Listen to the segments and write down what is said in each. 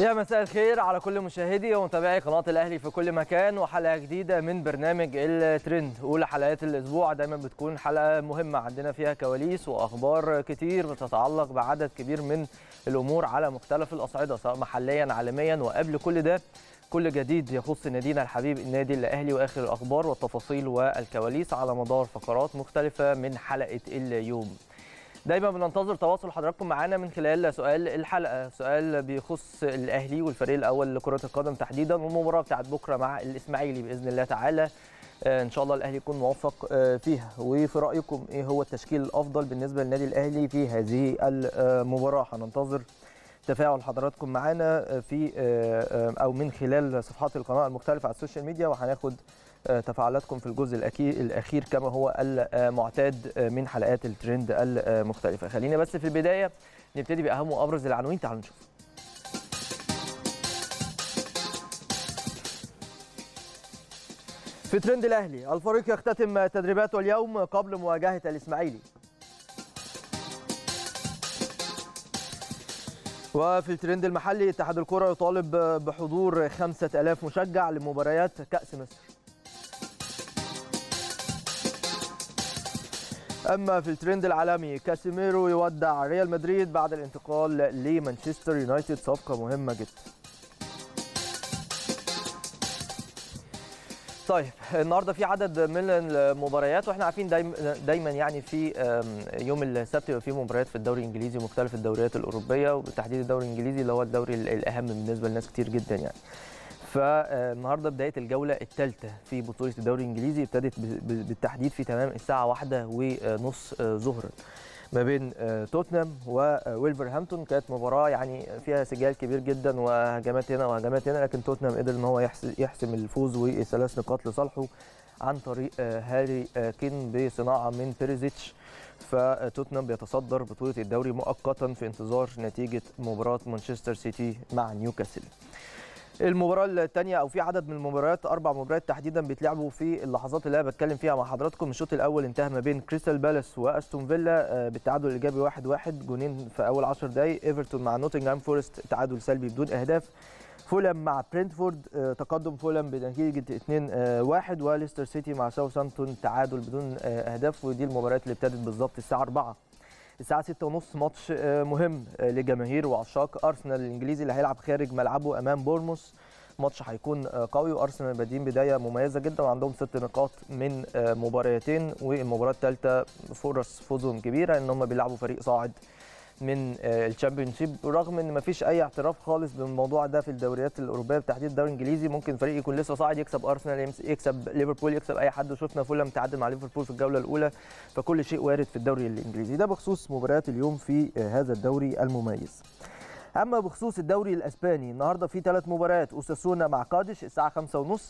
يا مساء الخير على كل مشاهدي ومتابعي قناه الاهلي في كل مكان وحلقه جديده من برنامج الترند اولى حلقات الاسبوع دايما بتكون حلقه مهمه عندنا فيها كواليس واخبار كتير بتتعلق بعدد كبير من الامور على مختلف الاصعده سواء محليا عالميا وقبل كل ده كل جديد يخص نادينا الحبيب النادي الاهلي واخر الاخبار والتفاصيل والكواليس على مدار فقرات مختلفه من حلقه اليوم دايما بننتظر تواصل حضراتكم معانا من خلال سؤال الحلقه سؤال بيخص الاهلي والفريق الاول لكره القدم تحديدا والمباراه بتاعت بكره مع الاسماعيلي باذن الله تعالى آه، ان شاء الله الاهلي يكون موفق آه، فيها وفي رايكم ايه هو التشكيل الافضل بالنسبه للنادي الاهلي في هذه المباراه هننتظر تفاعل حضراتكم معانا في آه، او من خلال صفحات القناه المختلفه على السوشيال ميديا وهناخد آه، تفاعلاتكم في الجزء الاخير كما هو المعتاد آه، من حلقات الترند المختلفه خلينا بس في البدايه نبتدي باهم وابرز العناوين تعالوا نشوف في ترند الاهلي الفريق يختتم تدريباته اليوم قبل مواجهه الاسماعيلي وفي الترند المحلي اتحاد الكرة يطالب بحضور 5000 مشجع لمباريات كأس مصر اما في الترند العالمي كاسيميرو يودع ريال مدريد بعد الانتقال لمانشستر يونايتد صفقه مهمه جدا طيب النهارده في عدد من المباريات واحنا عارفين دايما يعني في يوم السبت يبقى في مباريات في الدوري الانجليزي ومختلف الدوريات الاوروبيه وبالتحديد الدوري الانجليزي اللي هو الدوري الاهم بالنسبه لناس كتير جدا يعني. فالنهارده بدايه الجوله الثالثه في بطوله الدوري الانجليزي ابتدت بالتحديد في تمام الساعه واحدة ونص آه، ظهرا ما بين آه، توتنهام وولفرهامبتون كانت مباراه يعني فيها سجال كبير جدا وهجمات هنا وهجمات هنا لكن توتنهام قدر ان هو يحسم الفوز وثلاث نقاط لصالحه عن طريق آه، هاري كين بصناعه من بيريزيتش فتوتنهام بيتصدر بطوله الدوري مؤقتا في انتظار نتيجه مباراه مانشستر سيتي مع نيوكاسل. المباراه الثانيه او في عدد من المباريات اربع مباريات تحديدا بيتلعبوا في اللحظات اللي انا بتكلم فيها مع حضراتكم الشوط الاول انتهى ما بين كريستال بالاس واستون فيلا آه، بالتعادل الايجابي 1-1 واحد واحد جونين في اول 10 دقائق ايفرتون مع نوتنغهام فورست تعادل سلبي بدون اهداف فولام مع برينتفورد آه، تقدم فولام بنتيجه 2-1 آه، وليستر سيتي مع ساوثهامبتون تعادل بدون اهداف ودي المباريات اللي ابتدت بالظبط الساعه 4 الساعه 6:30 ماتش آه، مهم آه، لجماهير وعشاق ارسنال الانجليزي اللي هيلعب خارج ملعبه امام بورموس ماتش هيكون آه، قوي وارسنال بادئين بدايه مميزه جدا وعندهم ست نقاط من مباراتين والمباراه الثالثه فرص فوزهم كبيره ان هم بيلعبوا فريق صاعد من آه، الشامبيونشيب رغم ان مفيش اي اعتراف خالص بالموضوع ده في الدوريات الاوروبيه بالتحديد الدوري الانجليزي ممكن فريق يكون لسه صاعد يكسب ارسنال يكسب ليفربول يكسب اي حد وشفنا فولهام تعادل مع ليفربول في الجوله الاولى فكل شيء وارد في الدوري الانجليزي ده بخصوص مباريات اليوم في آه، هذا الدوري المميز اما بخصوص الدوري الاسباني النهارده في ثلاث مباريات اوساسونا مع قادش الساعه 5:30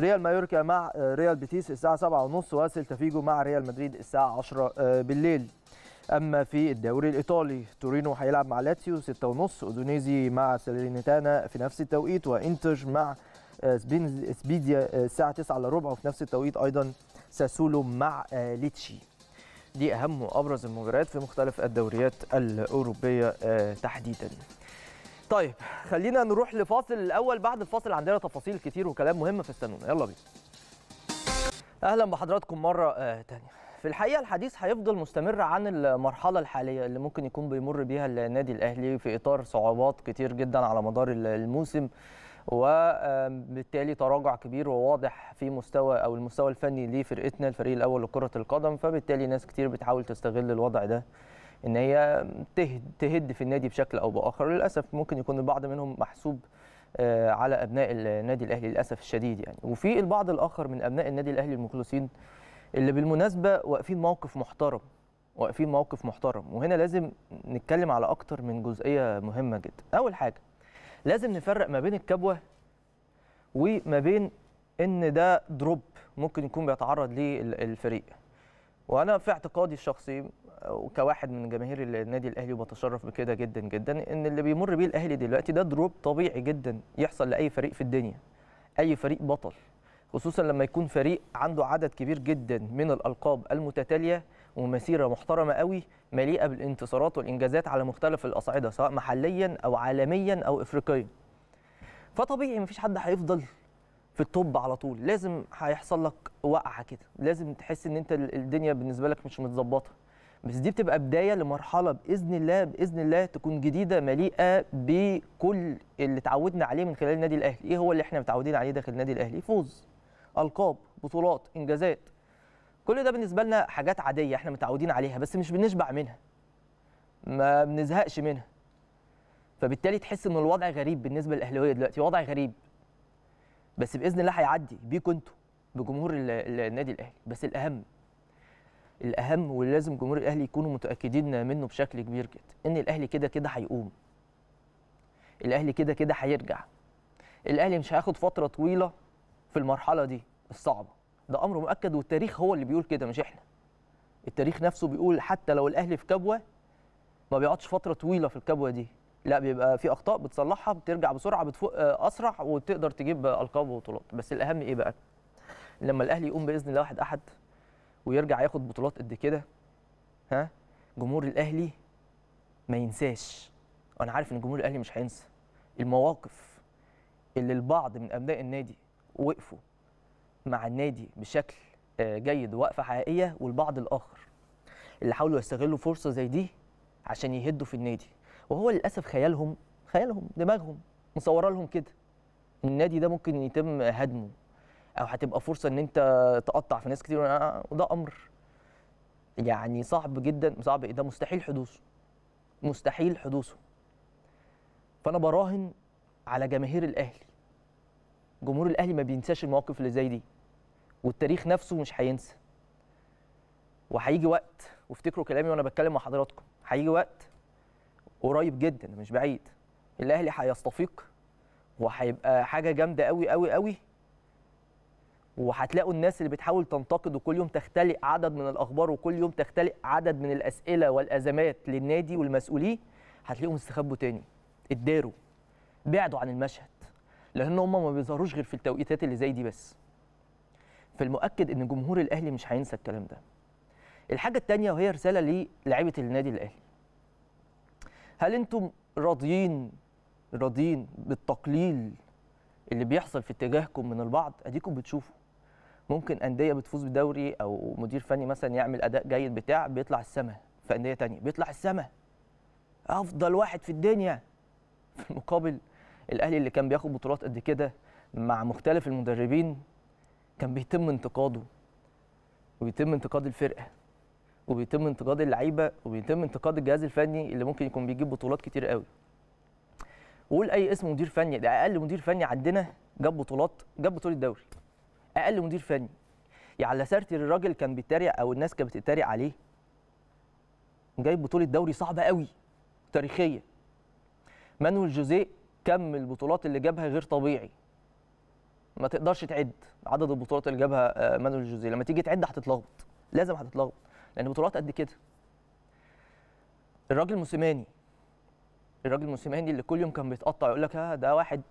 ريال مايوركا مع آه، ريال بيتيس الساعه 7:30 وسيلتا فيجو مع ريال مدريد الساعه 10 بالليل أما في الدوري الإيطالي تورينو هيلعب مع لاتسيو 6:30 أودونيزي مع سالينيتانا في نفس التوقيت وإنتر مع آه، سبيديا آه، الساعة 9 الا ربع وفي نفس التوقيت أيضا ساسولو مع آه، ليتشي دي أهم وأبرز المباريات في مختلف الدوريات الأوروبية تحديداً طيب خلينا نروح لفاصل الاول بعد الفاصل عندنا تفاصيل كتير وكلام مهم فاستنونا يلا بينا اهلا بحضراتكم مره ثانيه تانية في الحقيقه الحديث هيفضل مستمر عن المرحله الحاليه اللي ممكن يكون بيمر بيها النادي الاهلي في اطار صعوبات كتير جدا على مدار الموسم وبالتالي تراجع كبير وواضح في مستوى او المستوى الفني لفرقتنا الفريق الاول لكره القدم فبالتالي ناس كتير بتحاول تستغل الوضع ده ان هي تهد في النادي بشكل او باخر للاسف ممكن يكون البعض منهم محسوب آه، على ابناء النادي الاهلي للاسف الشديد يعني وفي البعض الاخر من ابناء النادي الاهلي المخلصين اللي بالمناسبه واقفين موقف محترم واقفين موقف محترم وهنا لازم نتكلم على اكتر من جزئيه مهمه جدا اول حاجه لازم نفرق ما بين الكبوه وما بين ان ده دروب ممكن يكون بيتعرض ليه الفريق وانا في اعتقادي الشخصي وكواحد من جماهير النادي الاهلي وبتشرف بكده جدا جدا ان اللي بيمر بيه الاهلي دلوقتي ده دروب طبيعي جدا يحصل لاي فريق في الدنيا اي فريق بطل خصوصا لما يكون فريق عنده عدد كبير جدا من الالقاب المتتاليه ومسيره محترمه قوي مليئه بالانتصارات والانجازات على مختلف الاصعده سواء محليا او عالميا او افريقيا فطبيعي مفيش حد هيفضل في التوب على طول لازم هيحصل لك وقعه كده لازم تحس ان انت الدنيا بالنسبه لك مش متظبطه بس دي بتبقى بدايه لمرحله باذن الله باذن الله تكون جديده مليئه بكل اللي اتعودنا عليه من خلال النادي الاهلي ايه هو اللي احنا متعودين عليه داخل النادي الاهلي فوز القاب بطولات انجازات كل ده بالنسبه لنا حاجات عاديه احنا متعودين عليها بس مش بنشبع منها ما بنزهقش منها فبالتالي تحس ان الوضع غريب بالنسبه للاهلاويه دلوقتي وضع غريب بس باذن الله هيعدي بيكم انتوا بجمهور النادي الاهلي بس الاهم الاهم واللي لازم جمهور الاهلي يكونوا متاكدين منه بشكل كبير جدا ان الاهلي كده كده هيقوم الاهلي كده كده هيرجع الاهلي مش هياخد فتره طويله في المرحله دي الصعبه ده امر مؤكد والتاريخ هو اللي بيقول كده مش احنا التاريخ نفسه بيقول حتى لو الاهلي في كبوه ما بيقعدش فتره طويله في الكبوه دي لا بيبقى في اخطاء بتصلحها بترجع بسرعه بتفوق آه، اسرع وتقدر تجيب القاب وبطولات بس الاهم ايه بقى لما الاهلي يقوم باذن الله واحد احد ويرجع ياخد بطولات قد كده ها جمهور الاهلي ما ينساش انا عارف ان جمهور الاهلي مش هينسى المواقف اللي البعض من ابناء النادي وقفوا مع النادي بشكل آه، جيد ووقفه حقيقيه والبعض الاخر اللي حاولوا يستغلوا فرصه زي دي عشان يهدوا في النادي وهو للاسف خيالهم خيالهم دماغهم مصوره لهم كده النادي ده ممكن يتم هدمه او هتبقى فرصه ان انت تقطع في ناس كتير آه، وده امر يعني صعب جدا صعب ده مستحيل حدوثه مستحيل حدوثه فانا براهن على جماهير الاهلي جمهور الاهلي ما بينساش المواقف اللي زي دي والتاريخ نفسه مش هينسى وهيجي وقت وافتكروا كلامي وانا بتكلم مع حضراتكم هيجي وقت قريب جدا مش بعيد الاهلي هيستفيق وهيبقى حاجه جامده قوي قوي قوي وهتلاقوا الناس اللي بتحاول تنتقد وكل يوم تختلق عدد من الاخبار وكل يوم تختلق عدد من الاسئله والازمات للنادي والمسؤولين هتلاقيهم استخبوا تاني اتداروا بعدوا عن المشهد لان هم ما بيظهروش غير في التوقيتات اللي زي دي بس فالمؤكد ان جمهور الاهلي مش هينسى الكلام ده الحاجه الثانيه وهي رساله للاعيبه النادي الاهلي هل انتم راضيين راضيين بالتقليل اللي بيحصل في اتجاهكم من البعض اديكم بتشوفوا ممكن انديه بتفوز بدوري او مدير فني مثلا يعمل اداء جيد بتاع بيطلع السما في انديه ثانيه بيطلع السما افضل واحد في الدنيا في المقابل الاهلي اللي كان بياخد بطولات قد كده مع مختلف المدربين كان بيتم انتقاده وبيتم انتقاد الفرقه وبيتم انتقاد اللعيبه وبيتم انتقاد الجهاز الفني اللي ممكن يكون بيجيب بطولات كتير قوي وقول اي اسم مدير فني ده اقل مدير فني عندنا جاب بطولات جاب بطوله دوري اقل مدير فني يعني على سيرتي الراجل كان بيتريق او الناس كانت بتتريق عليه جايب بطوله دوري صعبه قوي تاريخيه مانويل جوزيه كم البطولات اللي جابها غير طبيعي ما تقدرش تعد عدد البطولات اللي جابها آه، مانويل جوزيه لما تيجي تعد هتتلخبط لازم هتتلخبط لان بطولات قد كده الراجل موسيماني الراجل موسيماني اللي كل يوم كان بيتقطع يقول لك ها ده واحد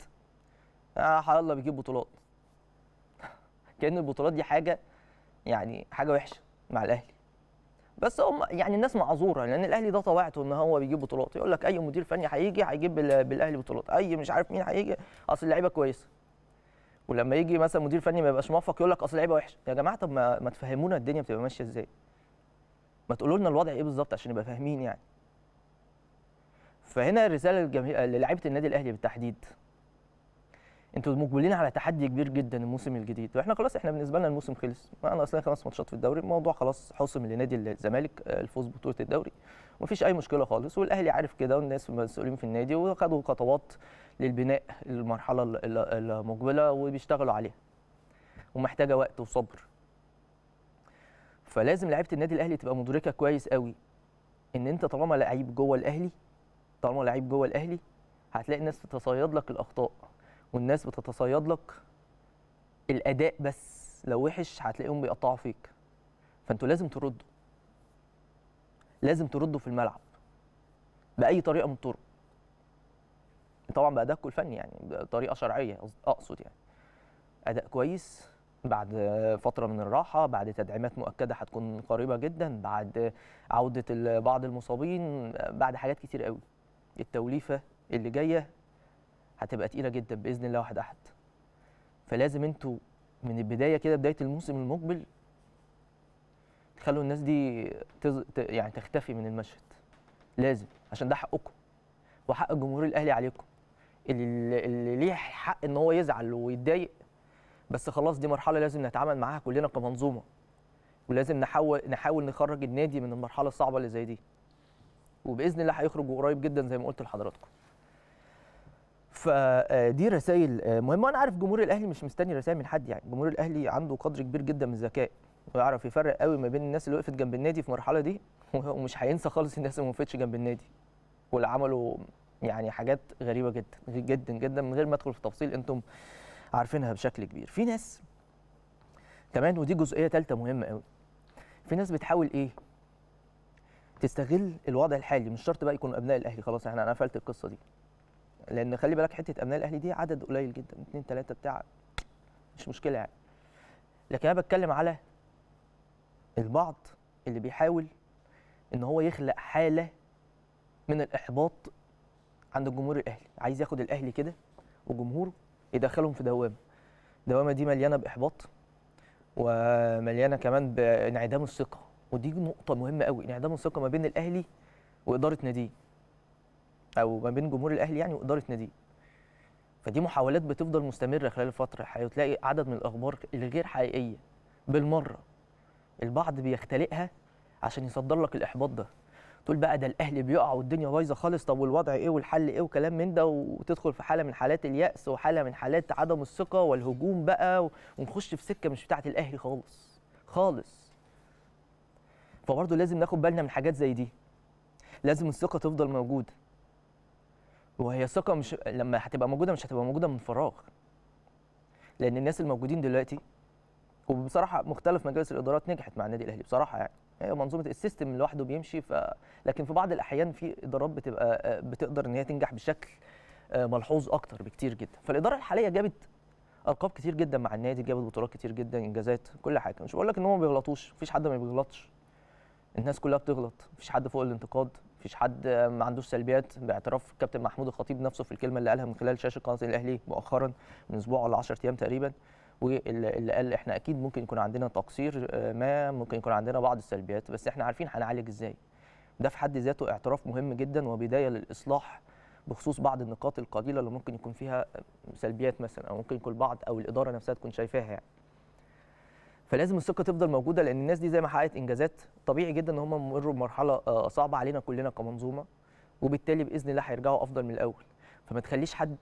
آه الله بيجيب بطولات كان البطولات دي حاجه يعني حاجه وحشه مع الاهلي بس هم يعني الناس معذوره لان الاهلي ده طبيعته ان هو بيجيب بطولات يقول لك اي مدير فني هيجي هيجيب بالاهلي بطولات اي مش عارف مين هيجي اصل اللعيبه كويسه ولما يجي مثلا مدير فني ما يبقاش موفق يقول لك اصل اللعيبه وحشه يا جماعه طب ما, ما تفهمونا الدنيا بتبقى ماشيه ازاي ما تقولوا لنا الوضع ايه بالظبط عشان نبقى فاهمين يعني فهنا الرساله للعيبه النادي الاهلي بالتحديد انتوا مقبلين على تحدي كبير جدا الموسم الجديد واحنا خلاص احنا بالنسبه لنا الموسم خلص معانا اصلا خمس ماتشات في الدوري الموضوع خلاص حسم لنادي الزمالك آه، الفوز ببطوله الدوري ومفيش اي مشكله خالص والاهلي عارف كده والناس المسؤولين في النادي وخدوا خطوات للبناء للمرحله المقبله وبيشتغلوا عليها ومحتاجه وقت وصبر فلازم لعيبه النادي الاهلي تبقى مدركه كويس قوي ان انت طالما لعيب جوه الاهلي طالما لعيب جوه الاهلي هتلاقي الناس تتصيد لك الاخطاء والناس بتتصيد لك الاداء بس لو وحش هتلاقيهم بيقطعوا فيك فانتوا لازم تردوا لازم تردوا في الملعب باي طريقه من الطرق طبعا بادائك الفني يعني بطريقه شرعيه اقصد يعني اداء كويس بعد فتره من الراحه بعد تدعيمات مؤكده هتكون قريبه جدا بعد عوده بعض المصابين بعد حاجات كتير قوي التوليفه اللي جايه هتبقى تقيله جدا باذن الله واحد احد فلازم انتوا من البدايه كده بدايه الموسم المقبل تخلوا الناس دي تز... يعني تختفي من المشهد لازم عشان ده حقكم وحق الجمهور الاهلي عليكم اللي, اللي ليه حق ان هو يزعل ويتضايق بس خلاص دي مرحله لازم نتعامل معاها كلنا كمنظومه ولازم نحاول نحاول نخرج النادي من المرحله الصعبه اللي زي دي وباذن الله هيخرجوا قريب جدا زي ما قلت لحضراتكم فدي رسائل آه، مهمه وانا عارف جمهور الاهلي مش مستني رسائل من حد يعني جمهور الاهلي عنده قدر كبير جدا من الذكاء ويعرف يفرق قوي ما بين الناس اللي وقفت جنب النادي في المرحله دي ومش هينسى خالص الناس اللي ما وقفتش جنب النادي واللي عملوا يعني حاجات غريبه جدا جدا جدا من غير ما ادخل في تفاصيل انتم عارفينها بشكل كبير في ناس كمان ودي جزئيه ثالثه مهمه قوي في ناس بتحاول ايه تستغل الوضع الحالي مش شرط بقى يكونوا ابناء الاهلي خلاص احنا قفلت القصه دي لان خلي بالك حته ابناء الاهلي دي عدد قليل جدا اثنين ثلاثه بتاع مش مشكله يعني لكن انا بتكلم على البعض اللي بيحاول ان هو يخلق حاله من الاحباط عند الجمهور الاهلي عايز ياخد الاهلي كده وجمهوره يدخلهم في دوامه الدوامه دي مليانه باحباط ومليانه كمان بانعدام الثقه ودي نقطه مهمه قوي انعدام الثقه ما بين الاهلي واداره ناديه او ما بين جمهور الاهلي يعني واداره ناديه فدي محاولات بتفضل مستمره خلال الفتره الحاليه وتلاقي عدد من الاخبار الغير حقيقيه بالمره البعض بيختلقها عشان يصدر لك الاحباط ده تقول بقى ده الاهلي بيقع والدنيا بايظه خالص طب والوضع ايه والحل ايه وكلام من ده وتدخل في حاله من حالات الياس وحاله من حالات عدم الثقه والهجوم بقى ونخش في سكه مش بتاعه الاهلي خالص خالص فبرضه لازم ناخد بالنا من حاجات زي دي لازم الثقه تفضل موجوده وهي الثقه مش لما هتبقى موجوده مش هتبقى موجوده من فراغ لان الناس الموجودين دلوقتي وبصراحه مختلف مجالس الادارات نجحت مع النادي الاهلي بصراحه يعني هي منظومه السيستم لوحده بيمشي ف... لكن في بعض الاحيان في ادارات بتبقى آه، بتقدر ان هي تنجح بشكل آه، ملحوظ اكتر بكتير جدا فالاداره الحاليه جابت القاب كتير جدا مع النادي جابت بطولات كتير جدا انجازات كل حاجه مش بقول لك ان هم ما بيغلطوش مفيش حد ما بيغلطش الناس كلها بتغلط مفيش حد فوق الانتقاد مفيش حد ما عندوش سلبيات باعتراف الكابتن محمود الخطيب نفسه في الكلمه اللي قالها من خلال شاشه قناه الاهلي مؤخرا من اسبوع ولا 10 ايام تقريبا واللي قال احنا اكيد ممكن يكون عندنا تقصير آه، ما ممكن يكون عندنا بعض السلبيات بس احنا عارفين هنعالج ازاي ده في حد ذاته اعتراف مهم جدا وبدايه للاصلاح بخصوص بعض النقاط القليله اللي ممكن يكون فيها سلبيات مثلا او ممكن يكون بعض او الاداره نفسها تكون شايفاها يعني فلازم الثقه تفضل موجوده لان الناس دي زي ما حققت انجازات طبيعي جدا ان هم مروا بمرحله آه، صعبه علينا كلنا كمنظومه وبالتالي باذن الله هيرجعوا افضل من الاول فما تخليش حد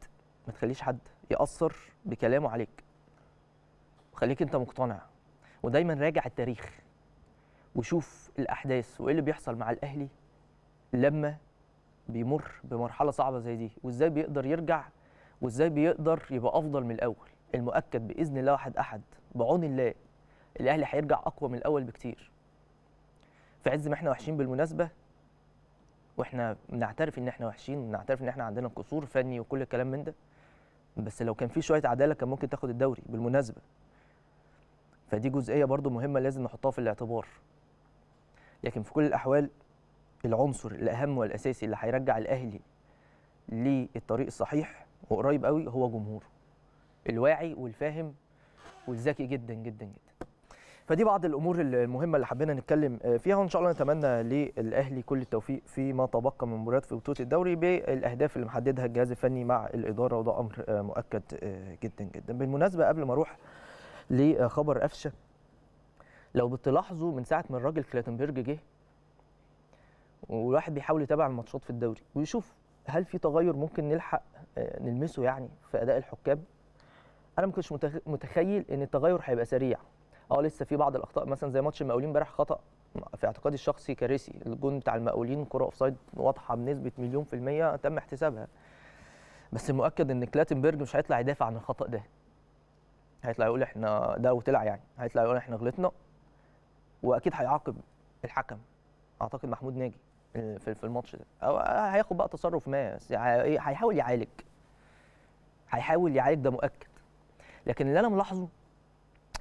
ما تخليش حد ياثر بكلامه عليك خليك انت مقتنع ودايما راجع التاريخ وشوف الاحداث وايه اللي بيحصل مع الاهلي لما بيمر بمرحله صعبه زي دي وازاي بيقدر يرجع وازاي بيقدر يبقى افضل من الاول المؤكد باذن الله واحد احد بعون الله الاهلي هيرجع اقوى من الاول بكتير في عز ما احنا وحشين بالمناسبه واحنا بنعترف ان احنا وحشين ونعترف ان احنا عندنا قصور فني وكل الكلام من ده بس لو كان في شويه عداله كان ممكن تاخد الدوري بالمناسبه فدي جزئيه برضو مهمه لازم نحطها في الاعتبار لكن في كل الاحوال العنصر الاهم والاساسي اللي هيرجع الاهلي للطريق الصحيح وقريب قوي هو جمهوره الواعي والفاهم والذكي جدا جدا جدا فدي بعض الامور المهمه اللي حبينا نتكلم آه، فيها وان شاء الله نتمنى للاهلي كل التوفيق فيما تبقى من مباريات في بطوله الدوري بالاهداف اللي محددها الجهاز الفني مع الاداره وده امر آه، مؤكد آه، جدا جدا بالمناسبه قبل ما اروح لخبر قفشه لو بتلاحظوا من ساعه ما الراجل كلاتنبرج جه والواحد بيحاول يتابع الماتشات في الدوري ويشوف هل في تغير ممكن نلحق نلمسه يعني في اداء الحكام انا ما كنتش متخيل ان التغير هيبقى سريع اه لسه في بعض الاخطاء مثلا زي ماتش المقاولين امبارح خطا في اعتقادي الشخصي كارثي الجون بتاع المقاولين كره اوفسايد واضحه بنسبه مليون في الميه تم احتسابها بس المؤكد ان كلاتنبرج مش هيطلع يدافع عن الخطا ده هيطلع يقول احنا ده وطلع يعني هيطلع يقول احنا غلطنا واكيد هيعاقب الحكم اعتقد محمود ناجي في الماتش ده او هياخد بقى تصرف ما هيحاول يعالج هيحاول يعالج ده مؤكد لكن اللي انا ملاحظه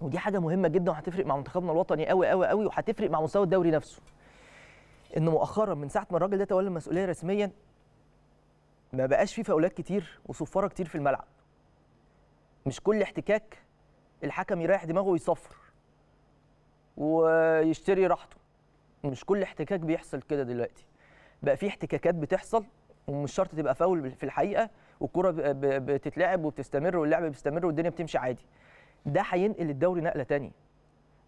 ودي حاجه مهمه جدا وهتفرق مع منتخبنا الوطني قوي قوي قوي وهتفرق مع مستوى الدوري نفسه ان مؤخرا من ساعه ما الراجل ده تولى المسؤوليه رسميا ما بقاش في فاولات كتير وصفاره كتير في الملعب مش كل احتكاك الحكم يريح دماغه ويصفر ويشتري راحته مش كل احتكاك بيحصل كده دلوقتي بقى في احتكاكات بتحصل ومش شرط تبقى فاول في الحقيقه والكره بتتلعب وبتستمر واللعب بيستمر والدنيا بتمشي عادي ده هينقل الدوري نقله تانية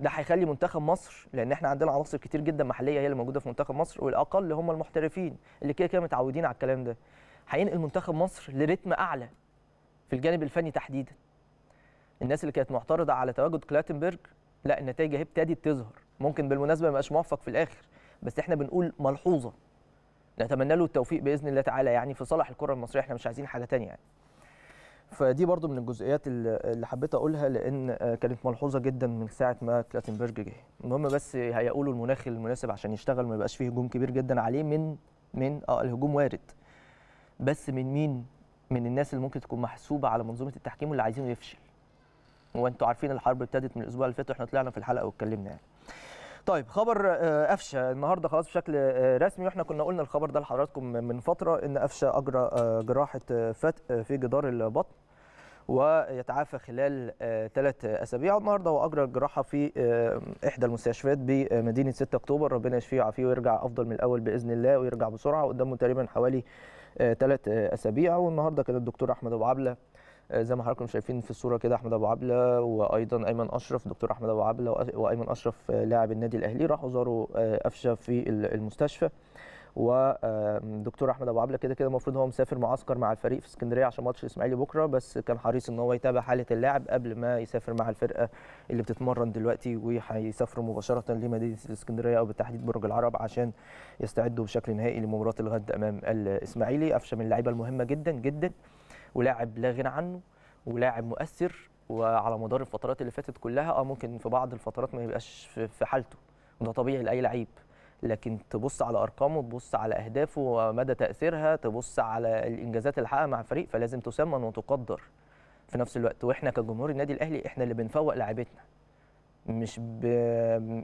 ده هيخلي منتخب مصر لان احنا عندنا عناصر كتير جدا محليه هي اللي موجوده في منتخب مصر والاقل هم المحترفين اللي كده كده متعودين على الكلام ده هينقل منتخب مصر لرتم اعلى في الجانب الفني تحديدا الناس اللي كانت معترضه على تواجد كلاتنبرج لا النتائج اهي ابتدت تظهر ممكن بالمناسبه ما يبقاش موفق في الاخر بس احنا بنقول ملحوظه نتمنى له التوفيق باذن الله تعالى يعني في صالح الكره المصريه احنا مش عايزين حاجه ثانيه يعني فدي برضو من الجزئيات اللي حبيت اقولها لان آه، كانت ملحوظه جدا من ساعه ما كلاتنبرج جه المهم بس هيقولوا المناخ المناسب عشان يشتغل ما يبقاش فيه هجوم كبير جدا عليه من من اه الهجوم وارد بس من مين من الناس اللي ممكن تكون محسوبه على منظومه التحكيم واللي عايزينه يفشل هو انتوا عارفين الحرب ابتدت من الاسبوع اللي فات واحنا طلعنا في الحلقه واتكلمنا يعني طيب خبر آه، قفشه النهارده خلاص بشكل آه، رسمي واحنا كنا قلنا الخبر ده لحضراتكم من فتره ان قفشه اجرى آه، جراحه فتق في جدار البطن ويتعافى خلال ثلاث اسابيع النهارده هو اجرى الجراحه في احدى المستشفيات بمدينه 6 اكتوبر ربنا يشفيه ويعافيه ويرجع افضل من الاول باذن الله ويرجع بسرعه قدامه تقريبا حوالي ثلاث اسابيع والنهارده كان الدكتور احمد ابو عبله آه، زي ما حضراتكم شايفين في الصوره كده احمد ابو عبله وايضا ايمن اشرف دكتور احمد ابو عبله وايمن اشرف آه، لاعب النادي الاهلي راحوا زاروا آه، قفشه في المستشفى ودكتور احمد ابو عبله كده كده المفروض هو مسافر معسكر مع الفريق في اسكندريه عشان ماتش الاسماعيلي بكره بس كان حريص ان هو يتابع حاله اللاعب قبل ما يسافر مع الفرقه اللي بتتمرن دلوقتي وهيسافروا مباشره لمدينه الاسكندريه او بالتحديد برج العرب عشان يستعدوا بشكل نهائي لمباراه الغد امام الاسماعيلي قفشه من اللعيبه المهمه جدا جدا ولاعب لا غنى عنه ولاعب مؤثر وعلى مدار الفترات اللي فاتت كلها اه ممكن في بعض الفترات ما يبقاش في حالته وده طبيعي لاي لعيب لكن تبص على ارقامه تبص على اهدافه ومدى تاثيرها تبص على الانجازات اللي حققها مع الفريق فلازم تسمن وتقدر في نفس الوقت واحنا كجمهور النادي الاهلي احنا اللي بنفوق لاعيبتنا مش ب...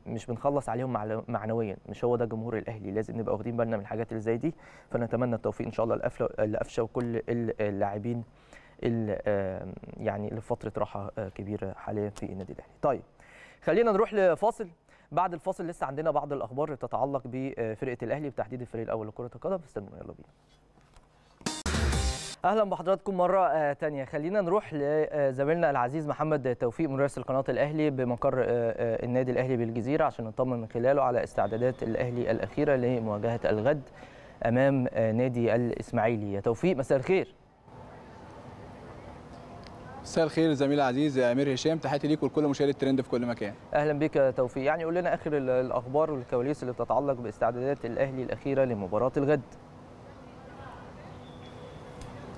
مش بنخلص عليهم معنويا مش هو ده جمهور الاهلي لازم نبقى واخدين بالنا من الحاجات اللي زي دي فنتمنى التوفيق ان شاء الله لقفشه وكل اللاعبين يعني لفتره راحه آه، كبيره حاليا في النادي الاهلي طيب خلينا نروح لفاصل بعد الفاصل لسه عندنا بعض الاخبار تتعلق بفرقه الاهلي وبتحديد الفريق الاول لكره القدم استنوا يلا بينا اهلا بحضراتكم مره آه، تانية خلينا نروح لزميلنا آه، العزيز محمد توفيق مراسل قناه الاهلي بمقر آه، النادي الاهلي بالجزيره عشان نطمن من خلاله على استعدادات الاهلي الاخيره لمواجهه الغد امام نادي الاسماعيلي يا توفيق مساء الخير مساء الخير زميل عزيز امير هشام تحياتي ليك ولكل مشاهدي الترند في كل مكان اهلا بك يا توفيق يعني قول لنا اخر الاخبار والكواليس اللي بتتعلق باستعدادات الاهلي الاخيره لمباراه الغد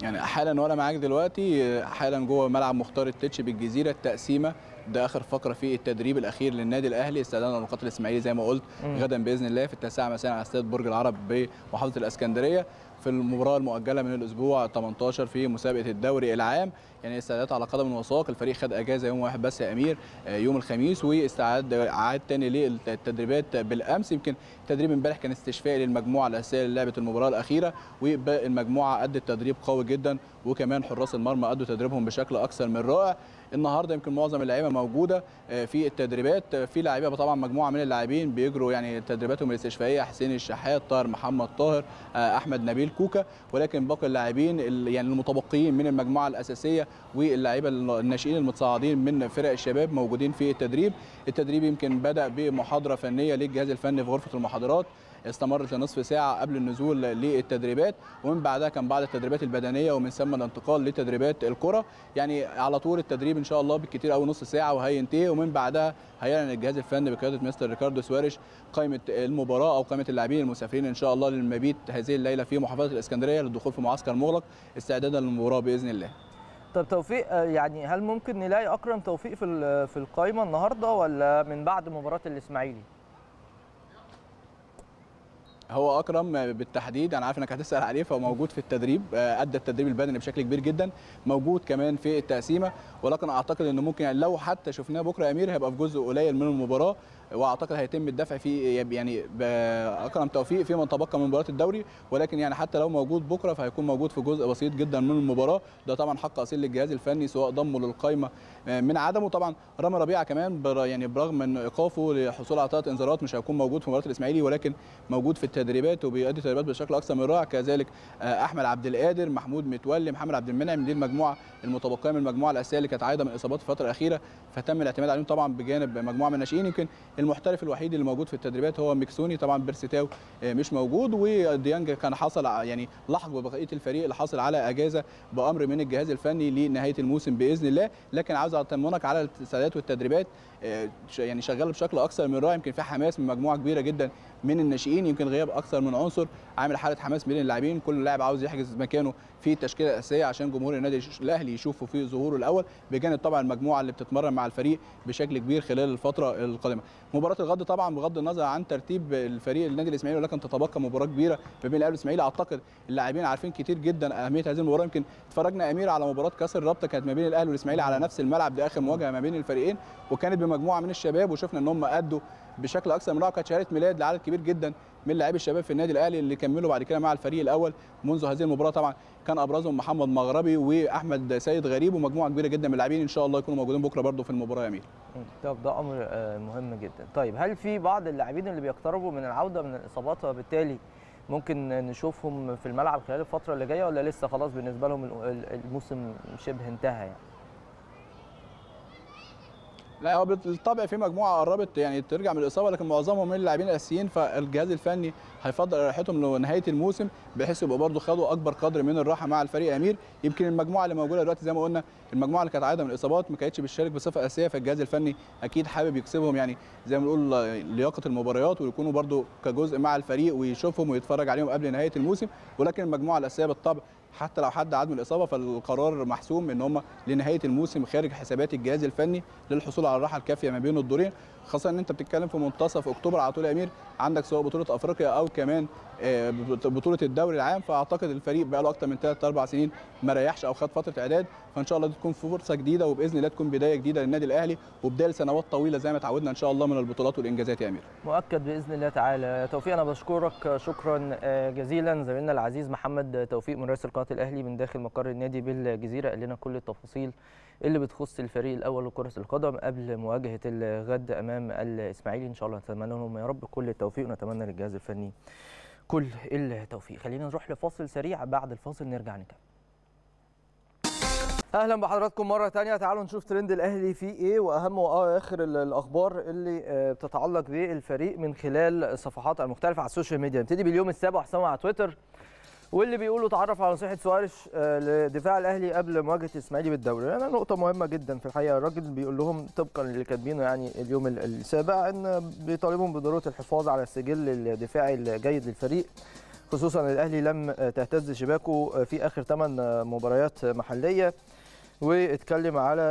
يعني حالا وانا معاك دلوقتي حالا جوه ملعب مختار التتش بالجزيره التقسيمه ده اخر فقره في التدريب الاخير للنادي الاهلي استعدادا لمقاتل الاسماعيلي زي ما قلت مم. غدا باذن الله في التاسعه مساء على استاد برج العرب بمحافظه الاسكندريه في المباراه المؤجله من الاسبوع 18 في مسابقه الدوري العام يعني استعدادات على قدم وساق الفريق خد اجازه يوم واحد بس يا امير آه، يوم الخميس واستعاد عاد تاني للتدريبات بالامس يمكن تدريب امبارح كان استشفاء للمجموعه الاساسيه لعبت المباراه الاخيره والمجموعه ادت تدريب قوي جدا وكمان حراس المرمى ادوا تدريبهم بشكل اكثر من رائع النهارده يمكن معظم اللعيبه موجوده آه، في التدريبات آه، في لعيبه طبعا مجموعه من اللاعبين بيجروا يعني تدريباتهم الاستشفائيه حسين الشحات طاهر محمد طاهر احمد نبيل كوكا ولكن باقي اللاعبين يعني المتبقيين من المجموعه الاساسيه واللعيبه الناشئين المتصاعدين من فرق الشباب موجودين في التدريب التدريب يمكن بدا بمحاضره فنيه للجهاز الفني في غرفه المحاضرات استمرت لنصف ساعة قبل النزول للتدريبات ومن بعدها كان بعض التدريبات البدنية ومن ثم الانتقال لتدريبات الكرة يعني على طول التدريب إن شاء الله بالكتير أو نص ساعة وهينتهي ومن بعدها هيعلن الجهاز الفني بقيادة مستر ريكاردو سوارش قائمة المباراة أو قائمة اللاعبين المسافرين إن شاء الله للمبيت هذه الليلة في محافظة الإسكندرية للدخول في معسكر مغلق استعدادا للمباراة بإذن الله طب توفيق آه، يعني هل ممكن نلاقي اكرم توفيق في آه، في القايمه النهارده ولا من بعد مباراه الاسماعيلي؟ هو اكرم بالتحديد انا عارف انك هتسال عليه فهو موجود في التدريب آه، ادى التدريب البدني بشكل كبير جدا موجود كمان في التقسيمه ولكن اعتقد انه ممكن يعني لو حتى شفناه بكره امير هيبقى في جزء قليل من المباراه واعتقد هيتم الدفع في يعني باكرم توفيق فيما تبقى من مباراه الدوري ولكن يعني حتى لو موجود بكره فهيكون موجود في جزء بسيط جدا من المباراه ده طبعا حق اصيل للجهاز الفني سواء ضمه للقائمه آه، من عدمه طبعا رامي ربيعه كمان يعني برغم من ايقافه لحصول على ثلاث انذارات مش هيكون موجود في مباراه الاسماعيلي ولكن موجود في التدريبات وبيؤدي تدريبات بشكل اكثر من رائع كذلك آه، احمد عبد القادر محمود متولي محمد عبد المنعم دي المجموعه المتبقيه من المجموعه الاساسيه اللي كانت عايده من الاصابات الفتره الاخيره فتم الاعتماد عليهم طبعا بجانب مجموعه من الناشئين يمكن المحترف الوحيد اللي موجود في التدريبات هو ميكسوني طبعا بيرسيتاو آه، مش موجود وديانج كان حصل يعني لحق ببقيه الفريق اللي حصل على اجازه بامر من الجهاز الفني لنهايه الموسم باذن الله لكن عاوز اطمنك على الاستعدادات والتدريبات آه، يعني شغاله بشكل اكثر من رائع يمكن في حماس من مجموعه كبيره جدا من الناشئين يمكن غياب اكثر من عنصر عامل حاله حماس بين اللاعبين كل لاعب عاوز يحجز مكانه في التشكيله الاساسيه عشان جمهور النادي الاهلي يشوفه في ظهوره الاول بجانب طبعا المجموعه اللي بتتمرن مع الفريق بشكل كبير خلال الفتره القادمه مباراه الغد طبعا بغض النظر عن ترتيب الفريق النادي الاسماعيلي ولكن تتبقى مباراه كبيره ما بين الاهلي والاسماعيلي اعتقد اللاعبين عارفين كتير جدا اهميه هذه المباراه يمكن اتفرجنا امير على مباراه كاس الرابطه كانت ما بين الاهلي والاسماعيلي على نفس الملعب ده اخر مواجهه ما بين الفريقين وكانت بمجموعه من الشباب وشفنا ان هم ادوا بشكل اكثر من رائع كانت شهاده ميلاد لعدد كبير جدا من لاعبي الشباب في النادي الاهلي اللي كملوا بعد كده مع الفريق الاول منذ هذه المباراه طبعا كان ابرزهم محمد مغربي واحمد سيد غريب ومجموعه كبيره جدا من اللاعبين ان شاء الله يكونوا موجودين بكره برضه في المباراه يا امير. طب ده امر آه، مهم جدا. طيب هل في بعض اللاعبين اللي بيقتربوا من العوده من الاصابات وبالتالي ممكن نشوفهم في الملعب خلال الفتره اللي جايه ولا لسه خلاص بالنسبه لهم الموسم شبه انتهى يعني؟ لا هو بالطبع في مجموعه قربت يعني ترجع من الاصابه لكن معظمهم من اللاعبين الاساسيين فالجهاز الفني هيفضل راحتهم لنهايه الموسم بحيث يبقوا برضه خدوا اكبر قدر من الراحه مع الفريق امير يمكن المجموعه اللي موجوده دلوقتي زي ما قلنا المجموعه اللي كانت عايده من الاصابات ما كانتش بتشارك بصفه اساسيه فالجهاز الفني اكيد حابب يكسبهم يعني زي ما بنقول لياقه المباريات ويكونوا برضه كجزء مع الفريق ويشوفهم ويتفرج عليهم قبل نهايه الموسم ولكن المجموعه الاساسيه بالطبع حتى لو حد عاد من الاصابه فالقرار محسوم ان هم لنهايه الموسم خارج حسابات الجهاز الفني للحصول على الراحه الكافيه ما بين الدورين خاصه ان انت بتتكلم في منتصف اكتوبر على طول يا امير عندك سواء بطوله افريقيا او كمان آه، بطوله الدوري العام فاعتقد الفريق بقى له اكتر من 3 4 سنين ما ريحش او خد فتره اعداد فان شاء الله دي تكون فرصه جديده وباذن الله تكون بدايه جديده للنادي الاهلي وبدايه سنوات طويله زي ما تعودنا ان شاء الله من البطولات والانجازات يا امير مؤكد باذن الله تعالى توفيق انا بشكرك شكرا آه، جزيلا زميلنا العزيز محمد توفيق من رئيس القناه صناعه الاهلي من داخل مقر النادي بالجزيره قال لنا كل التفاصيل اللي بتخص الفريق الاول لكره القدم قبل مواجهه الغد امام الاسماعيلي ان شاء الله نتمنى لهم يا رب كل التوفيق ونتمنى للجهاز الفني كل التوفيق خلينا نروح لفاصل سريع بعد الفاصل نرجع نكمل اهلا بحضراتكم مره تانية تعالوا نشوف ترند الاهلي فيه ايه واهم واخر الاخبار اللي آه، بتتعلق بالفريق من خلال صفحات المختلفه على السوشيال ميديا نبتدي باليوم السابع حسام على تويتر واللي بيقولوا تعرف على نصيحه سوارش آه، لدفاع الاهلي قبل مواجهه الاسماعيلي بالدوري انا نقطه مهمه جدا في الحقيقه الراجل بيقول لهم طبقا للي كاتبينه يعني اليوم السابق ان بيطالبهم بضروره الحفاظ على السجل الدفاعي الجيد للفريق خصوصا الاهلي لم تهتز شباكه في اخر 8 مباريات محليه واتكلم على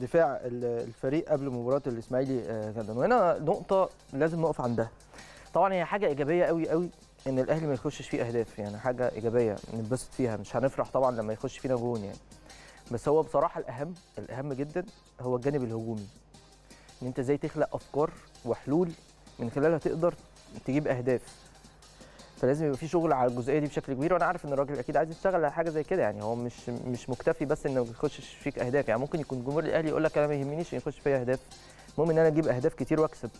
دفاع الفريق قبل مباراه الاسماعيلي آه، غدا وهنا نقطه لازم نقف عندها طبعا هي حاجه ايجابيه قوي قوي ان الاهلي ما يخشش فيه اهداف يعني حاجه ايجابيه نتبسط فيها مش هنفرح طبعا لما يخش فينا جون يعني بس هو بصراحه الاهم الاهم جدا هو الجانب الهجومي ان انت ازاي تخلق افكار وحلول من خلالها تقدر تجيب اهداف فلازم يبقى في شغل على الجزئيه دي بشكل كبير وانا عارف ان الراجل اكيد عايز يشتغل على حاجه زي كده يعني هو مش مش مكتفي بس انه ما يخشش فيك اهداف يعني ممكن يكون جمهور الاهلي يقول لك انا ما يهمنيش يخش فيا اهداف المهم ان انا اجيب اهداف كتير واكسب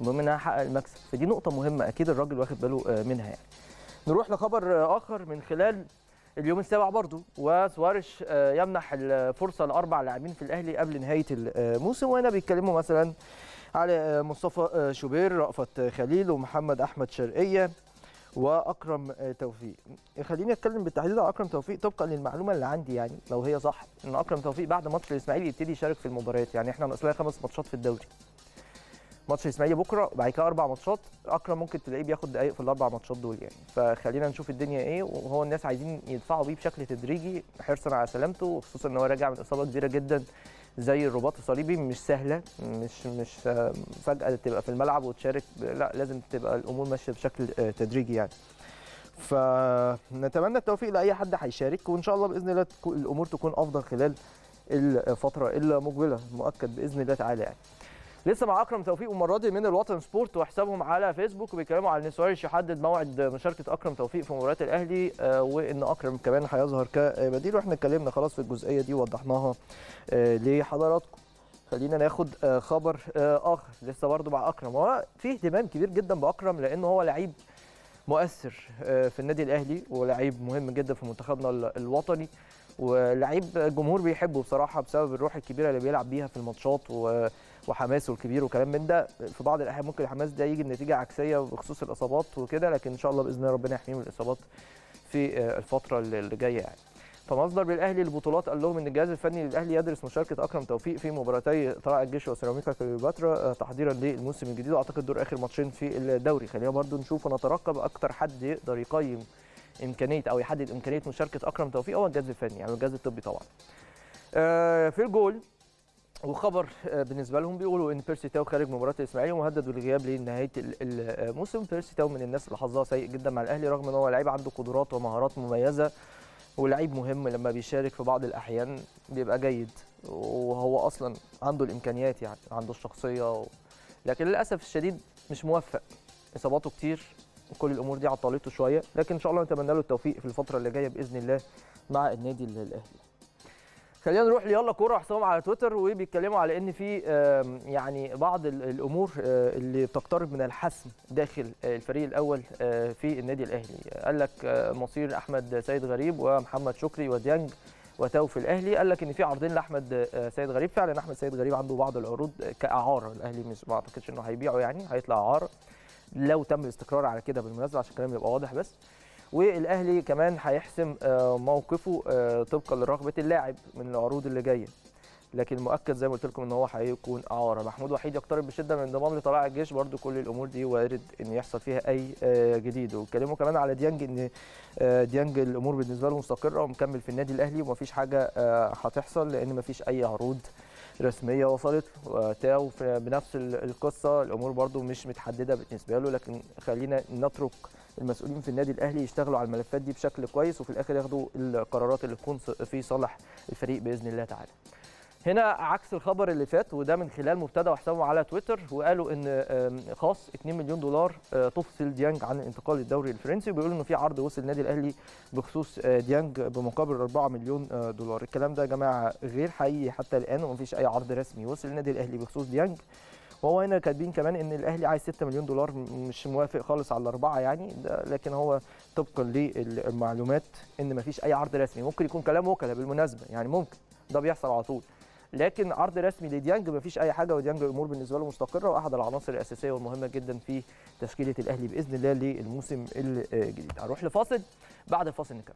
المهم انها حقق المكسب فدي نقطه مهمه اكيد الراجل واخد باله آه، منها يعني نروح لخبر آه، اخر من خلال اليوم السابع برضه وسوارش آه، يمنح الفرصه لاربع لاعبين في الاهلي قبل نهايه الموسم وهنا بيتكلموا مثلا على مصطفى شوبير رأفت خليل ومحمد احمد شرقيه واكرم توفيق خليني اتكلم بالتحديد على اكرم توفيق طبقا للمعلومه اللي عندي يعني لو هي صح ان اكرم توفيق بعد ماتش الاسماعيلي يبتدي يشارك في المباريات يعني احنا ناقصنا خمس ماتشات في الدوري ماتش الاسماعيلي بكره وبعد كده اربع ماتشات اكرم ممكن تلاقيه بياخد دقائق في الاربع ماتشات دول يعني فخلينا نشوف الدنيا ايه وهو الناس عايزين يدفعوا بيه بشكل تدريجي حرصا على سلامته وخصوصا ان هو راجع من اصابه كبيره جدا زي الرباط الصليبي مش سهله مش مش آه، فجاه تبقى في الملعب وتشارك لا لازم تبقى الامور ماشيه بشكل آه، تدريجي يعني فنتمنى التوفيق لاي حد هيشارك وان شاء الله باذن الله الامور تكون افضل خلال الفتره المقبله مؤكد باذن الله تعالى يعني لسه مع اكرم توفيق والمره من الوطن سبورت وحسابهم على فيسبوك بيتكلموا على ان سواريز يحدد موعد مشاركه اكرم توفيق في مباراه الاهلي آه، وان اكرم كمان هيظهر كبديل واحنا اتكلمنا خلاص في الجزئيه دي ووضحناها آه، لحضراتكم خلينا ناخد آه، خبر اخر لسه برضه مع اكرم هو في اهتمام كبير جدا باكرم لان هو لعيب مؤثر في النادي الاهلي ولعيب مهم جدا في منتخبنا الوطني ولعيب الجمهور بيحبه بصراحه بسبب الروح الكبيره اللي بيلعب بيها في الماتشات و وحماسه الكبير وكلام من ده في بعض الاحيان ممكن الحماس ده يجي بنتيجه عكسيه بخصوص الاصابات وكده لكن ان شاء الله باذن الله ربنا من الاصابات في آه، الفتره اللي جايه يعني فمصدر بالاهلي للبطولات قال لهم ان الجهاز الفني للاهلي يدرس مشاركه اكرم توفيق في مباراتي طلائع الجيش وسيراميكا كليوباترا آه، تحضيرا للموسم الجديد واعتقد دور اخر ماتشين في الدوري خلينا برضو نشوف ونترقب اكتر حد يقدر يقيم امكانيه او يحدد امكانيه مشاركه اكرم توفيق هو الجهاز الفني يعني الجهاز الطبي طبعا آه، في الجول وخبر آه، بالنسبه لهم بيقولوا ان بيرسي تاو خارج مباراه الاسماعيلي ومهدد بالغياب لنهايه الموسم آه، بيرسي تاو من الناس اللي حظها سيء جدا مع الاهلي رغم ان هو لعيب عنده قدرات ومهارات مميزه ولعيب مهم لما بيشارك في بعض الاحيان بيبقى جيد وهو اصلا عنده الامكانيات يعني عنده الشخصيه و... لكن للاسف الشديد مش موفق اصاباته كتير وكل الامور دي عطلته شويه لكن ان شاء الله نتمنى له التوفيق في الفتره اللي جايه باذن الله مع النادي الاهلي خلينا نروح ليلا كوره وحسام على تويتر وبيتكلموا على ان في يعني بعض الامور آه، اللي بتقترب من الحسم داخل آه، الفريق الاول آه، في النادي الاهلي قال لك مصير احمد سيد غريب ومحمد شكري وديانج في الاهلي قال لك ان في عرضين لاحمد سيد غريب فعلا احمد سيد غريب عنده بعض العروض كاعاره الاهلي مش ما اعتقدش انه هيبيعه يعني هيطلع اعاره لو تم الاستقرار على كده بالمناسبه عشان الكلام يبقى واضح بس والاهلي كمان هيحسم آه، موقفه آه، طبقا لرغبه اللاعب من العروض اللي جايه لكن مؤكد زي ما قلت لكم ان هو هيكون اعاره محمود وحيد يقترب بشده من انضمام لطلائع الجيش برده كل الامور دي وارد ان يحصل فيها اي آه، جديد واتكلموا كمان على ديانج ان ديانج الامور بالنسبه له مستقره ومكمل في النادي الاهلي ومفيش حاجه هتحصل لان مفيش اي عروض رسميه وصلت تاو بنفس القصه الامور برده مش متحدده بالنسبه له لكن خلينا نترك المسؤولين في النادي الاهلي يشتغلوا على الملفات دي بشكل كويس وفي الاخر ياخدوا القرارات اللي تكون في صالح الفريق باذن الله تعالى هنا عكس الخبر اللي فات وده من خلال مبتدا وحسابه على تويتر وقالوا ان خاص 2 مليون دولار تفصل آه، ديانج عن الانتقال للدوري الفرنسي وبيقولوا انه في عرض وصل النادي الاهلي بخصوص آه، ديانج بمقابل 4 مليون آه، دولار الكلام ده يا جماعه غير حقيقي حتى الان ومفيش اي عرض رسمي وصل النادي الاهلي بخصوص ديانج وهو هنا كاتبين كمان ان الاهلي عايز 6 مليون دولار مش موافق خالص على الاربعه يعني ده لكن هو طبقا للمعلومات ان ما فيش اي عرض رسمي ممكن يكون كلام وكلاء بالمناسبه يعني ممكن ده بيحصل على طول لكن عرض رسمي لديانج ما فيش اي حاجه وديانج الامور بالنسبه له مستقره واحد العناصر الاساسيه والمهمه جدا في تشكيله الاهلي باذن الله للموسم الجديد هنروح لفاصل بعد الفاصل نكمل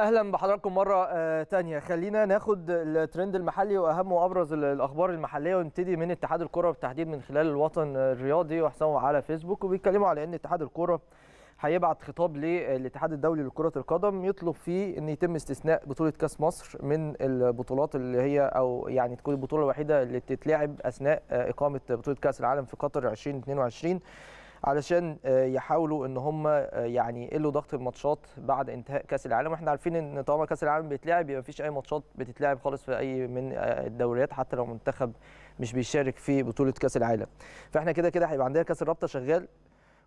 اهلا بحضراتكم مره آه، تانية خلينا ناخد الترند المحلي واهم وابرز الاخبار المحليه ونبتدي من اتحاد الكره بالتحديد من خلال الوطن الرياضي وحسابهم على فيسبوك وبيتكلموا على ان اتحاد الكره هيبعت خطاب للاتحاد الدولي لكره القدم يطلب فيه ان يتم استثناء بطوله كاس مصر من البطولات اللي هي او يعني تكون البطوله الوحيده اللي تتلعب اثناء آه، اقامه بطوله كاس العالم في قطر 2022 علشان آه، يحاولوا ان هم آه، يعني يقلوا ضغط الماتشات بعد انتهاء كاس العالم واحنا عارفين ان طالما كاس العالم بيتلعب يبقى مفيش اي ماتشات بتتلعب خالص في اي من آه، الدوريات حتى لو منتخب مش بيشارك في بطوله كاس العالم فاحنا كده كده هيبقى عندنا كاس الرابطه شغال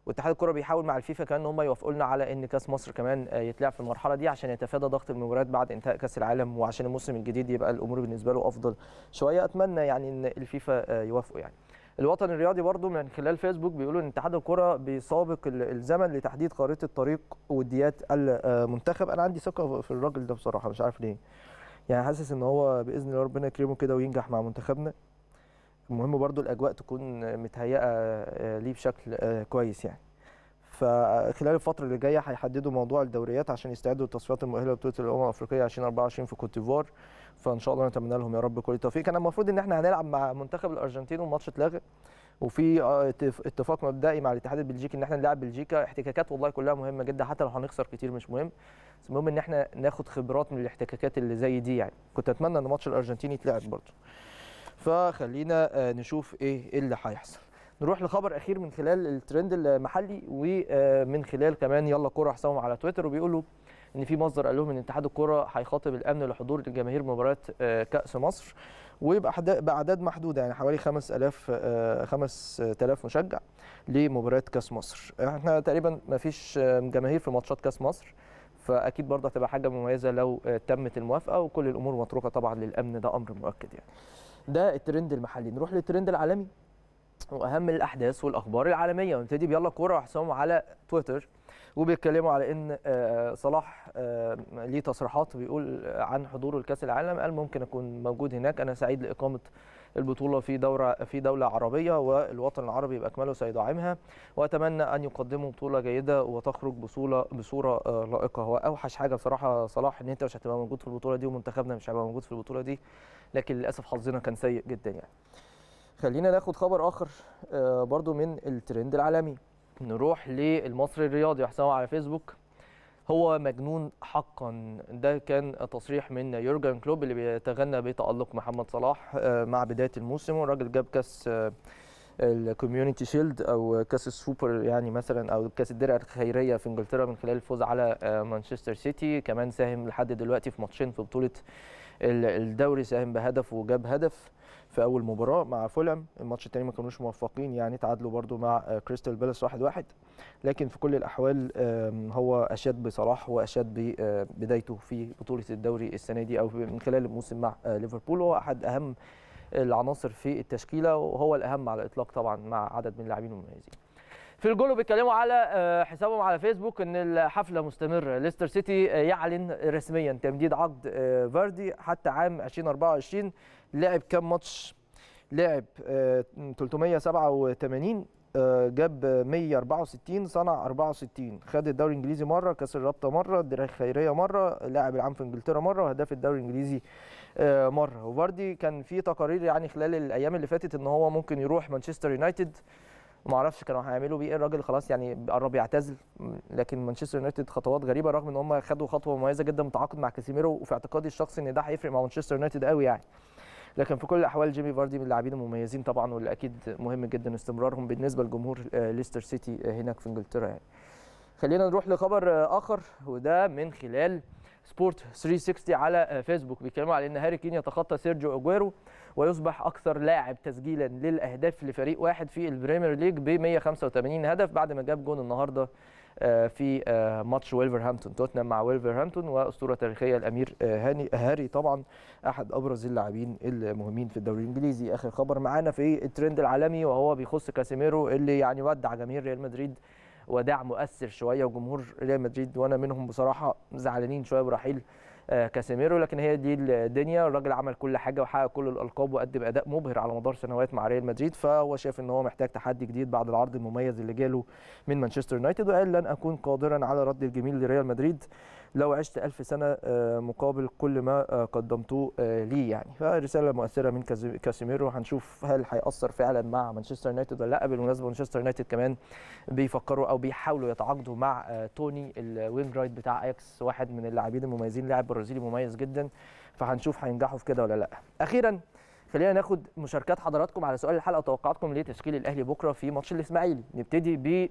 واتحاد الكره بيحاول مع الفيفا كمان ان هم يوافقوا لنا على ان كاس مصر كمان يتلعب في المرحله دي عشان يتفادى ضغط المباريات بعد انتهاء كاس العالم وعشان الموسم الجديد يبقى الامور بالنسبه له افضل شويه اتمنى يعني ان الفيفا يوافقوا يعني الوطن الرياضي برضو من خلال فيسبوك بيقولوا ان اتحاد الكره بيسابق الزمن لتحديد خريطه الطريق وديات المنتخب انا عندي ثقه في الراجل ده بصراحه مش عارف ليه يعني حاسس ان هو باذن الله ربنا يكرمه كده وينجح مع منتخبنا المهم برضو الاجواء تكون متهيئه آه، ليه بشكل آه، كويس يعني فخلال الفتره اللي جايه هيحددوا موضوع الدوريات عشان يستعدوا للتصفيات المؤهله لبطوله الامم الافريقيه 2024 في كوت ديفوار فان شاء الله نتمنى لهم يا رب كل التوفيق كان المفروض ان احنا هنلعب مع منتخب الارجنتين والماتش اتلغى وفي آه، اتفاق مبدئي مع الاتحاد البلجيكي ان احنا نلعب بلجيكا احتكاكات والله كلها مهمه جدا حتى لو هنخسر كتير مش مهم بس المهم ان احنا ناخد خبرات من الاحتكاكات اللي زي دي يعني كنت اتمنى ان ماتش الارجنتين يتلعب برضه فخلينا آه، نشوف ايه اللي هيحصل نروح لخبر اخير من خلال الترند المحلي ومن خلال كمان يلا كوره حسابهم على تويتر وبيقولوا ان في مصدر قال لهم ان اتحاد الكوره هيخاطب الامن لحضور الجماهير مباراه آه، كاس مصر ويبقى باعداد محدوده يعني حوالي 5000 5000 آه، مشجع لمباراه كاس مصر احنا تقريبا ما فيش آه، جماهير في ماتشات كاس مصر فاكيد برضه هتبقى حاجه مميزه لو تمت الموافقه وكل الامور متروكه طبعا للامن ده امر مؤكد يعني ده الترند المحلي نروح للترند العالمي واهم الاحداث والاخبار العالميه ونبتدي بيلا كوره وحسام على تويتر وبيتكلموا على ان آه، صلاح آه، ليه تصريحات بيقول عن حضوره لكاس العالم قال ممكن اكون موجود هناك انا سعيد لاقامه البطوله في دوره في دوله عربيه والوطن العربي باكمله سيدعمها واتمنى ان يقدموا بطوله جيده وتخرج بصوره بصوره آه، لائقه هو اوحش حاجه بصراحه صلاح ان انت مش هتبقى موجود في البطوله دي ومنتخبنا مش هيبقى موجود في البطوله دي لكن للاسف حظنا كان سيء جدا يعني خلينا ناخد خبر اخر آه، برضو من الترند العالمي نروح للمصري الرياضي حسام على فيسبوك هو مجنون حقا ده كان تصريح من يورجن كلوب اللي بيتغنى بتالق محمد صلاح آه، مع بدايه الموسم والراجل جاب كاس آه، الكوميونتي شيلد او كاس السوبر يعني مثلا او كاس الدرع الخيريه في انجلترا من خلال الفوز على مانشستر سيتي كمان ساهم لحد دلوقتي في ماتشين في بطوله الدوري ساهم بهدف وجاب هدف في اول مباراه مع فولم الماتش الثاني ما كانوش موفقين يعني تعادلوا برده مع كريستال بالاس 1-1 واحد واحد. لكن في كل الاحوال هو اشاد بصلاح واشاد ببدايته آه، في بطوله الدوري السنه دي او من خلال الموسم مع آه، ليفربول وهو احد اهم العناصر في التشكيله وهو الاهم على الاطلاق طبعا مع عدد من اللاعبين المميزين في الجول بيتكلموا على آه، حسابهم على فيسبوك ان الحفله مستمره ليستر سيتي يعلن رسميا تمديد عقد فاردي حتى عام 2024 لعب كام ماتش لعب 387 آه، آه، جاب 164 صنع 64 خد الدوري الانجليزي مره كاس الرابطه مره الدرع الخيريه مره لاعب العام في انجلترا مره وهداف الدوري الانجليزي آه، مره وفاردي كان في تقارير يعني خلال الايام اللي فاتت ان هو ممكن يروح مانشستر يونايتد ما اعرفش كانوا هيعملوا بيه ايه الراجل خلاص يعني قرب يعتزل لكن مانشستر يونايتد خطوات غريبه رغم ان هم خدوا خطوه مميزه جدا متعاقد مع كاسيميرو وفي اعتقادي الشخصي ان ده هيفرق مع مانشستر يونايتد قوي يعني لكن في كل الاحوال جيمي فاردي من اللاعبين المميزين طبعا واللي اكيد مهم جدا استمرارهم بالنسبه لجمهور آه، ليستر سيتي آه، هناك في انجلترا يعني خلينا نروح لخبر آه، اخر وده من خلال سبورت 360 على فيسبوك بيتكلموا على ان هاري كين يتخطى سيرجيو اجويرو ويصبح اكثر لاعب تسجيلا للاهداف لفريق واحد في البريمير ليج ب 185 هدف بعد ما جاب جون النهارده آه، في آه، ماتش ويلفرهامبتون توتنهام مع ويلفرهامبتون واسطوره تاريخيه الامير آه، هاني هاري طبعا احد ابرز اللاعبين المهمين في الدوري الانجليزي اخر خبر معانا في الترند العالمي وهو بيخص كاسيميرو اللي يعني ودع جماهير ريال مدريد وداع مؤثر شويه وجمهور ريال مدريد وانا منهم بصراحه زعلانين شويه برحيل آه، كاسيميرو لكن هي دي الدنيا الراجل عمل كل حاجه وحقق كل الالقاب وقدم اداء مبهر على مدار سنوات مع ريال مدريد فهو شايف ان هو محتاج تحدي جديد بعد العرض المميز اللي جاله من مانشستر يونايتد وقال لن اكون قادرا على رد الجميل لريال مدريد لو عشت ألف سنة آه، مقابل كل ما آه، قدمته آه، ليه يعني فرسالة مؤثرة من كاسيميرو هنشوف هل هيأثر فعلا مع مانشستر يونايتد ولا لا بالمناسبة مانشستر يونايتد كمان بيفكروا أو بيحاولوا يتعاقدوا مع توني الوينج رايت بتاع أياكس واحد من اللاعبين المميزين لاعب برازيلي مميز جدا فهنشوف هينجحوا في كده ولا لا أخيرا خلينا ناخد مشاركات حضراتكم على سؤال الحلقه وتوقعاتكم لتشكيل الاهلي بكره في ماتش الاسماعيلي نبتدي ب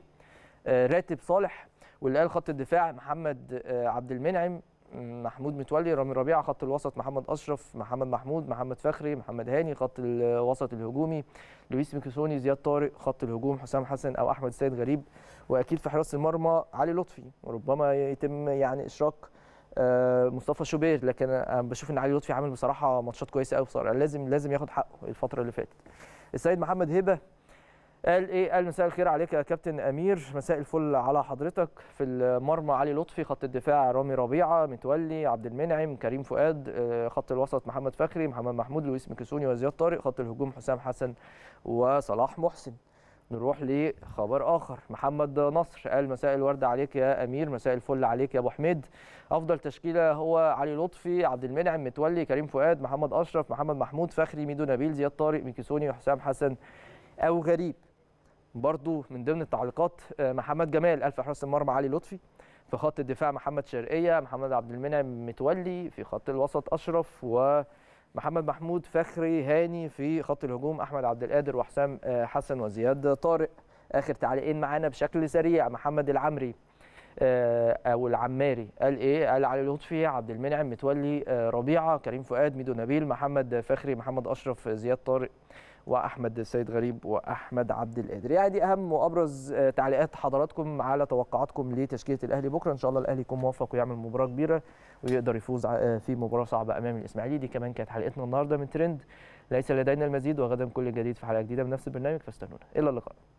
راتب صالح واللي قال خط الدفاع محمد آه، عبد المنعم محمود متولي رامي ربيعه خط الوسط محمد اشرف محمد محمود محمد فخري محمد هاني خط الوسط الهجومي لويس ميكسوني زياد طارق خط الهجوم حسام حسن او احمد سيد غريب واكيد في حراسه المرمى علي لطفي وربما يتم يعني اشراك آه، مصطفى شوبير لكن انا بشوف ان علي لطفي عامل بصراحه ماتشات كويسه قوي بصراحه لازم لازم ياخد حقه الفتره اللي فاتت السيد محمد هبه قال ايه قال مساء الخير عليك يا كابتن امير مساء الفل على حضرتك في المرمى علي لطفي خط الدفاع رامي ربيعه متولي عبد المنعم كريم فؤاد آه، خط الوسط محمد فخري محمد محمود لويس مكسوني وزياد طارق خط الهجوم حسام حسن وصلاح محسن نروح لخبر اخر محمد نصر قال مساء الورد عليك يا امير مساء الفل عليك يا ابو حميد افضل تشكيله هو علي لطفي عبد المنعم متولي كريم فؤاد محمد اشرف محمد محمود فخري ميدو نبيل زياد طارق مكسوني وحسام حسن او غريب برضو من ضمن التعليقات آه، محمد جمال ألف حراس المرمى علي لطفي في خط الدفاع محمد شرقيه محمد عبد المنعم متولي في خط الوسط اشرف ومحمد محمود فخري هاني في خط الهجوم احمد عبد القادر وحسام آه، حسن وزياد طارق اخر تعليقين معانا بشكل سريع محمد العمري آه، او العماري قال ايه قال علي لطفي عبد المنعم متولي ربيعه كريم فؤاد ميدو نبيل محمد فخري محمد اشرف زياد طارق واحمد السيد غريب واحمد عبد القادر يعني دي اهم وابرز آه، تعليقات حضراتكم على توقعاتكم لتشكيله الاهلي بكره ان شاء الله الاهلي يكون موفق ويعمل مباراه كبيره ويقدر يفوز آه، في مباراه صعبه امام الاسماعيلي دي كمان كانت حلقتنا النهارده من ترند ليس لدينا المزيد وغدا كل جديد في حلقه جديده من نفس البرنامج فاستنونا الى اللقاء